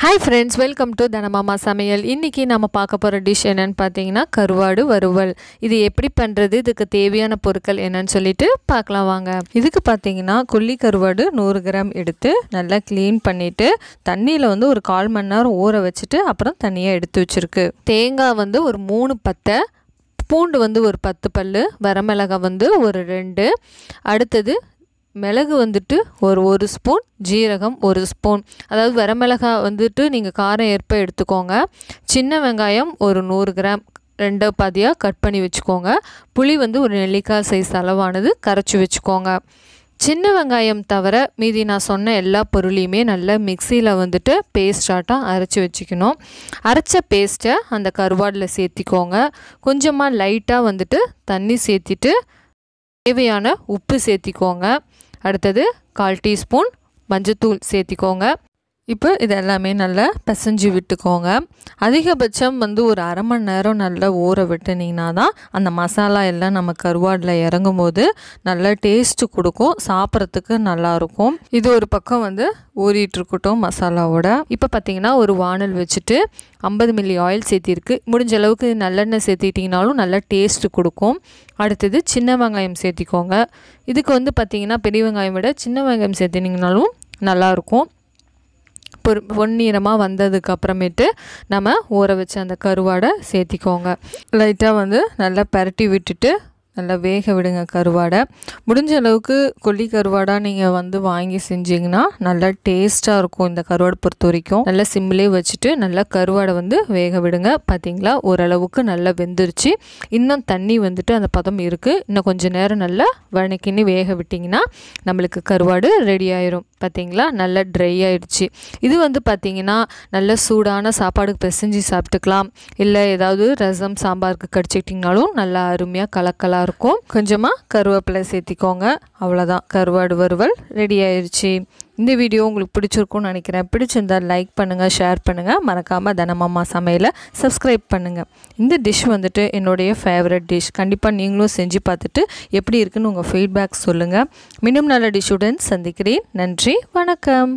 hi friends welcome to தனமாமா சமையல் இன்றைக்கி நம்ம பார்க்க போகிற டிஷ் என்னென்னு பார்த்தீங்கன்னா கருவாடு வறுவல் இது எப்படி பண்ணுறது இதுக்கு தேவையான பொருட்கள் என்னன்னு சொல்லிட்டு பார்க்கலாம் வாங்க இதுக்கு பார்த்தீங்கன்னா கொல்லி கருவாடு நூறு கிராம் எடுத்து நல்லா க்ளீன் பண்ணிவிட்டு தண்ணியில் வந்து ஒரு கால் மணி நேரம் ஊற வச்சுட்டு அப்புறம் தனியாக எடுத்து வச்சுருக்கு தேங்காய் வந்து ஒரு மூணு பத்தை பூண்டு வந்து ஒரு பத்து பல் வரமிளகாய் வந்து ஒரு ரெண்டு அடுத்தது மிளகு வந்துட்டு ஒரு ஒரு ஸ்பூன் ஜீரகம் ஒரு ஸ்பூன் அதாவது வரமிளகா வந்துட்டு நீங்கள் காரம் ஏற்ப எடுத்துக்கோங்க சின்ன வெங்காயம் ஒரு நூறு கிராம் ரெண்டு பாதியாக கட் பண்ணி வச்சுக்கோங்க புளி வந்து ஒரு நெல்லிக்காய் சைஸ் அளவானது கரைச்சி வச்சுக்கோங்க சின்ன வெங்காயம் தவிர மீதி நான் சொன்ன எல்லா பொருளையுமே நல்லா மிக்சியில் வந்துட்டு பேஸ்டாட்டாக அரைச்சி வச்சுக்கணும் அரைச்ச பேஸ்ட்டை அந்த கருவாடில் சேர்த்திக்கோங்க கொஞ்சமாக லைட்டாக வந்துட்டு தண்ணி சேர்த்திட்டு தேவையான உப்பு சேர்த்திக்கோங்க அடுத்தது கால் டீஸ்பூன் மஞ்சத்தூள் சேர்த்திக்கோங்க இப்போ இது எல்லாமே நல்லா பிசைஞ்சு விட்டுக்கோங்க அதிகபட்சம் வந்து ஒரு அரை மணி நேரம் நல்லா ஊற விட்டுனிங்கன்னா தான் அந்த மசாலா எல்லாம் நம்ம கருவாடில் இறங்கும் போது நல்லா டேஸ்ட்டு கொடுக்கும் சாப்பிட்றதுக்கு நல்லாயிருக்கும் இது ஒரு பக்கம் வந்து ஊறிட்டுருக்கட்டும் மசாலாவோட இப்போ பார்த்திங்கன்னா ஒரு வானல் வச்சுட்டு ஐம்பது மில்லி ஆயில் சேர்த்திருக்கு முடிஞ்ச அளவுக்கு நல்லெண்ணெய் சேர்த்திட்டிங்கனாலும் நல்லா டேஸ்ட்டு கொடுக்கும் அடுத்தது சின்ன வெங்காயம் சேர்த்திக்கோங்க இதுக்கு வந்து பார்த்திங்கன்னா பெரிய வெங்காயம் விட சின்ன வெங்காயம் சேர்த்தினிங்கனாலும் நல்லாயிருக்கும் பொறு பொன்னிறமாக வந்ததுக்கு அப்புறமேட்டு நம்ம ஊற வச்சு அந்த கருவாடை சேர்த்திக்கோங்க லைட்டாக வந்து நல்லா பரட்டி விட்டுட்டு நல்லா வேக விடுங்க கருவாடை முடிஞ்ச அளவுக்கு கொல்லி கருவாடாக நீங்கள் வந்து வாங்கி செஞ்சிங்கன்னா நல்லா டேஸ்ட்டாக இருக்கும் இந்த கருவாடை பொறுத்த வரைக்கும் நல்லா சிம்மிலே வச்சுட்டு நல்லா கருவாடை வந்து வேக விடுங்க பார்த்தீங்களா ஓரளவுக்கு நல்லா வெந்துருச்சு இன்னும் தண்ணி வந்துட்டு அந்த பதம் இருக்குது இன்னும் கொஞ்சம் நேரம் நல்லா வணக்கின்னு வேக விட்டிங்கன்னா நம்மளுக்கு கருவாடு ரெடி ஆயிரும் பார்த்திங்களா நல்லா ட்ரை ஆகிடுச்சு இது வந்து பார்த்திங்கன்னா நல்ல சூடான சாப்பாடுக்கு பிசைஞ்சு சாப்பிட்டுக்கலாம் இல்லை ஏதாவது ரசம் சாம்பாருக்கு கடிச்சிக்கிட்டிங்கனாலும் நல்லா அருமையாக கலக்கலாக இருக்கும் கொஞ்சமாக கருவேப்பிலை சேர்த்திக்கோங்க அவ்வளோதான் கருவாடு வறுவல் ரெடி ஆயிடுச்சு இந்த வீடியோ உங்களுக்கு பிடிச்சிருக்கும்னு நினைக்கிறேன் பிடிச்சிருந்தால் லைக் பண்ணுங்கள் ஷேர் பண்ணுங்கள் மறக்காமல் தனமாமா சமையலை சப்ஸ்கிரைப் பண்ணுங்கள் இந்த டிஷ் வந்துட்டு என்னுடைய ஃபேவரட் டிஷ் கண்டிப்பாக நீங்களும் செஞ்சு பார்த்துட்டு எப்படி இருக்குதுன்னு உங்கள் ஃபீட்பேக் சொல்லுங்கள் மினிமம் நல்ல டிஷ்ஷுடன் சந்திக்கிறேன் நன்றி வணக்கம்